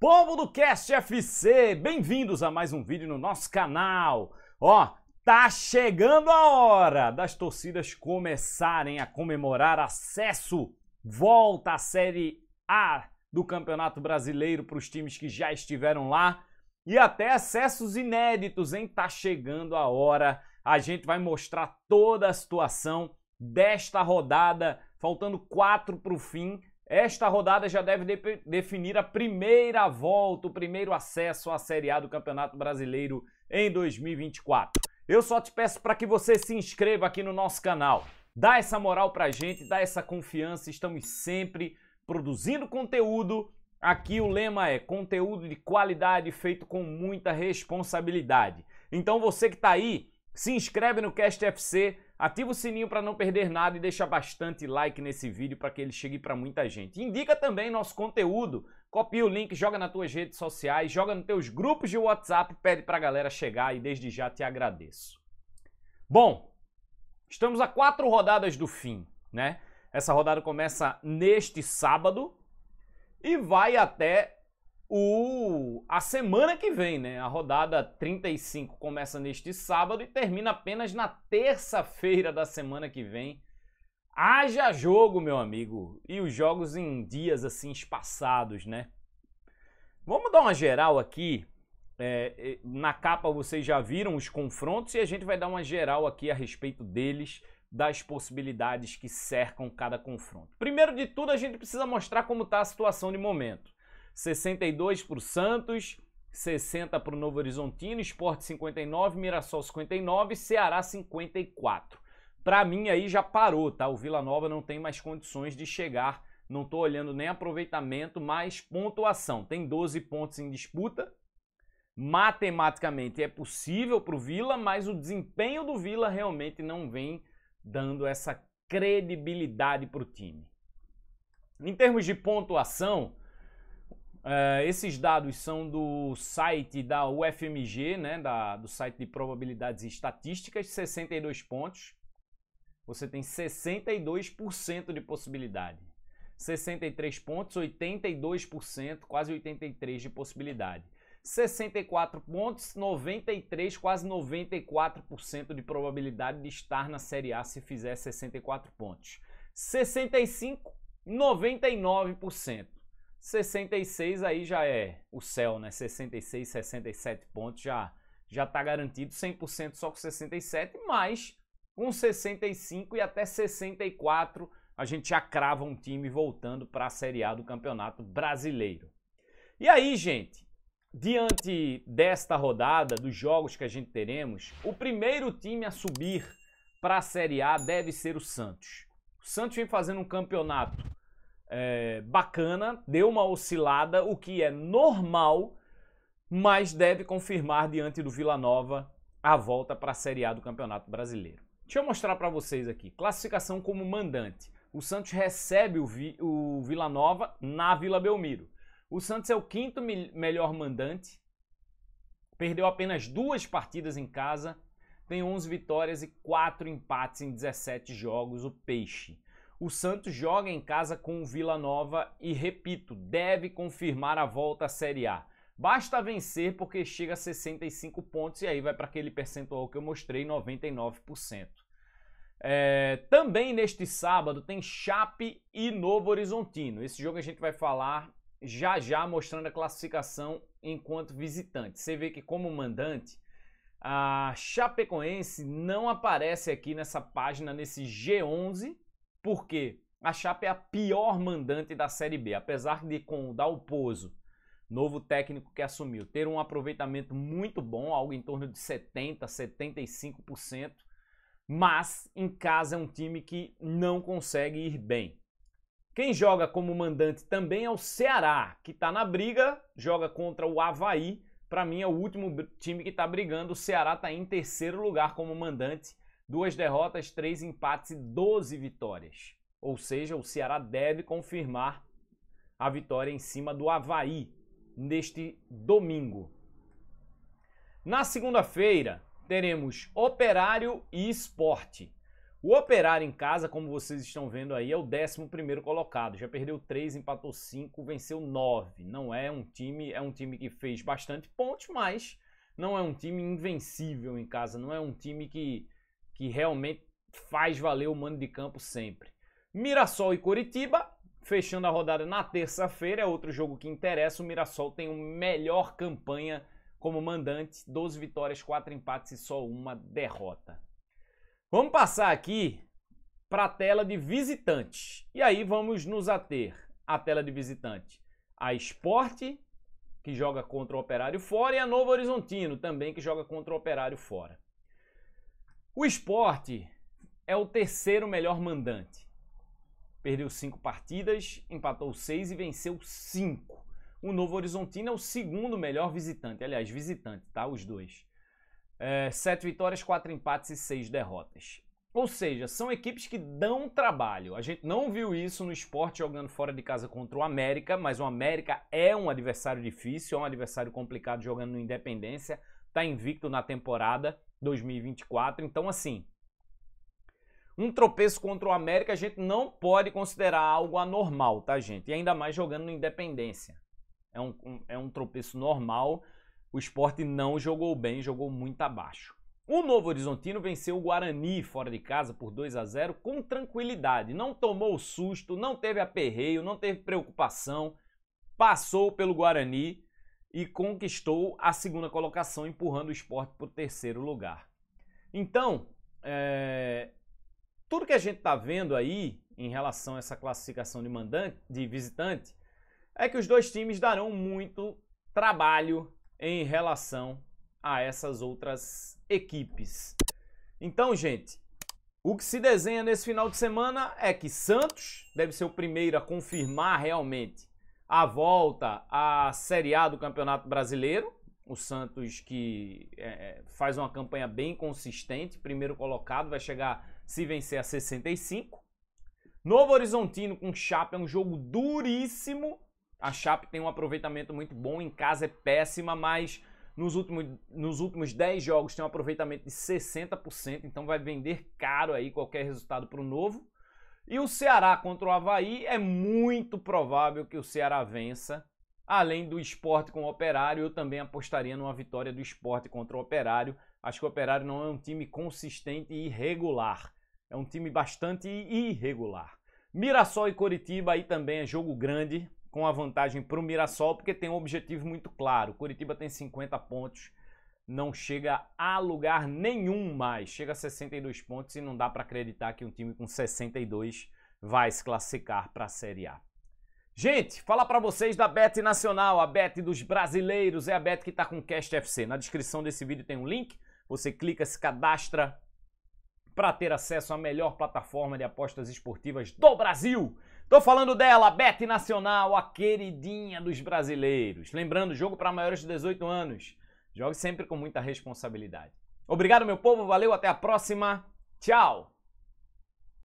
Povo do Cast FC, bem-vindos a mais um vídeo no nosso canal. Ó, tá chegando a hora das torcidas começarem a comemorar acesso, volta à Série A do Campeonato Brasileiro para os times que já estiveram lá e até acessos inéditos, hein? Tá chegando a hora. A gente vai mostrar toda a situação desta rodada, faltando quatro para o fim esta rodada já deve de definir a primeira volta, o primeiro acesso à Série A do Campeonato Brasileiro em 2024. Eu só te peço para que você se inscreva aqui no nosso canal. Dá essa moral para a gente, dá essa confiança, estamos sempre produzindo conteúdo. Aqui o lema é conteúdo de qualidade feito com muita responsabilidade. Então você que está aí, se inscreve no Cast FC, Ativa o sininho para não perder nada e deixa bastante like nesse vídeo para que ele chegue para muita gente. Indica também nosso conteúdo, copia o link, joga nas tuas redes sociais, joga nos teus grupos de WhatsApp, pede para a galera chegar e desde já te agradeço. Bom, estamos a quatro rodadas do fim, né? Essa rodada começa neste sábado e vai até o, a semana que vem, né? A rodada 35 começa neste sábado e termina apenas na terça-feira da semana que vem. Haja jogo, meu amigo. E os jogos em dias assim espaçados, né? Vamos dar uma geral aqui. É, na capa vocês já viram os confrontos e a gente vai dar uma geral aqui a respeito deles, das possibilidades que cercam cada confronto. Primeiro de tudo, a gente precisa mostrar como está a situação de momento. 62 para o Santos, 60 para o Novo Horizontino, Esporte 59, Mirassol 59, Ceará 54. Para mim aí já parou, tá? O Vila Nova não tem mais condições de chegar, não estou olhando nem aproveitamento, mas pontuação. Tem 12 pontos em disputa. Matematicamente é possível para o Vila, mas o desempenho do Vila realmente não vem dando essa credibilidade para o time. Em termos de pontuação, eh, esses dados são do site da UFMG, né, da, do site de probabilidades e estatísticas, 62 pontos. Você tem 62% de possibilidade. 63 pontos, 82%, quase 83% de possibilidade. 64 pontos, 93, quase 94% de probabilidade de estar na Série A se fizer 64 pontos. 65, 99%. 66 aí já é o céu, né? 66, 67 pontos já já tá garantido 100% só com 67, mas com 65 e até 64 a gente já crava um time voltando para a Série A do Campeonato Brasileiro. E aí, gente, diante desta rodada dos jogos que a gente teremos, o primeiro time a subir para a Série A deve ser o Santos. O Santos vem fazendo um campeonato é, bacana, deu uma oscilada, o que é normal, mas deve confirmar diante do Vila Nova a volta para a Série A do Campeonato Brasileiro. Deixa eu mostrar para vocês aqui. Classificação como mandante. O Santos recebe o, Vi, o Vila Nova na Vila Belmiro. O Santos é o quinto melhor mandante. Perdeu apenas duas partidas em casa. Tem 11 vitórias e 4 empates em 17 jogos. O Peixe. O Santos joga em casa com o Vila Nova e, repito, deve confirmar a volta à Série A. Basta vencer porque chega a 65 pontos e aí vai para aquele percentual que eu mostrei, 99%. É, também neste sábado tem Chape e Novo Horizontino. Esse jogo a gente vai falar já já mostrando a classificação enquanto visitante. Você vê que como mandante, a Chapecoense não aparece aqui nessa página, nesse G11, porque a Chape é a pior mandante da Série B, apesar de com o Dalpozo, novo técnico que assumiu, ter um aproveitamento muito bom, algo em torno de 70, 75%, mas em casa é um time que não consegue ir bem. Quem joga como mandante também é o Ceará, que está na briga, joga contra o Havaí. Para mim é o último time que está brigando. O Ceará está em terceiro lugar como mandante duas derrotas, três empates e 12 vitórias. Ou seja, o Ceará deve confirmar a vitória em cima do Havaí neste domingo. Na segunda-feira, teremos Operário e Esporte. O Operário em casa, como vocês estão vendo aí, é o 11 colocado. Já perdeu 3, empatou 5, venceu 9. Não é um time, é um time que fez bastante pontos, mas não é um time invencível em casa, não é um time que que realmente faz valer o mando de campo sempre. Mirassol e Coritiba, fechando a rodada na terça-feira, é outro jogo que interessa. O Mirassol tem uma melhor campanha como mandante: 12 vitórias, 4 empates e só uma derrota. Vamos passar aqui para a tela de visitante. E aí vamos nos ater à tela de visitante. A Esporte, que joga contra o Operário fora, e a Novo Horizontino, também que joga contra o Operário fora. O esporte é o terceiro melhor mandante. Perdeu cinco partidas, empatou seis e venceu cinco. O Novo Horizontino é o segundo melhor visitante. Aliás, visitante, tá? Os dois. É, sete vitórias, quatro empates e seis derrotas. Ou seja, são equipes que dão trabalho. A gente não viu isso no esporte jogando fora de casa contra o América, mas o América é um adversário difícil, é um adversário complicado jogando no Independência, tá invicto na temporada. 2024. Então, assim, um tropeço contra o América a gente não pode considerar algo anormal, tá, gente? E ainda mais jogando no Independência. É um, um é um tropeço normal. O esporte não jogou bem, jogou muito abaixo. O Novo Horizontino venceu o Guarani fora de casa por 2 a 0 com tranquilidade. Não tomou susto, não teve aperreio, não teve preocupação. Passou pelo Guarani e conquistou a segunda colocação, empurrando o esporte para o terceiro lugar. Então, é, tudo que a gente está vendo aí em relação a essa classificação de, mandante, de visitante é que os dois times darão muito trabalho em relação a essas outras equipes. Então, gente, o que se desenha nesse final de semana é que Santos deve ser o primeiro a confirmar realmente a volta à Série A do Campeonato Brasileiro. O Santos que é, é, faz uma campanha bem consistente, primeiro colocado, vai chegar, se vencer, a 65. Novo Horizontino com Chape é um jogo duríssimo. A Chape tem um aproveitamento muito bom, em casa é péssima, mas nos últimos, nos últimos 10 jogos tem um aproveitamento de 60%, então vai vender caro aí qualquer resultado para o Novo. E o Ceará contra o Havaí é muito provável que o Ceará vença. Além do esporte com o Operário, eu também apostaria numa vitória do esporte contra o Operário. Acho que o Operário não é um time consistente e irregular. É um time bastante irregular. Mirassol e Coritiba aí também é jogo grande, com a vantagem para o Mirassol, porque tem um objetivo muito claro. Coritiba tem 50 pontos, não chega a lugar nenhum mais. Chega a 62 pontos e não dá para acreditar que um time com 62 vai se classificar para a Série A. Gente, falar para vocês da Bet Nacional, a Bet dos brasileiros, é a Bet que está com Cast FC. Na descrição desse vídeo tem um link, você clica, se cadastra para ter acesso à melhor plataforma de apostas esportivas do Brasil. Tô falando dela, a Bet Nacional, a queridinha dos brasileiros. Lembrando, jogo para maiores de 18 anos. Jogue sempre com muita responsabilidade. Obrigado, meu povo. Valeu, até a próxima. Tchau!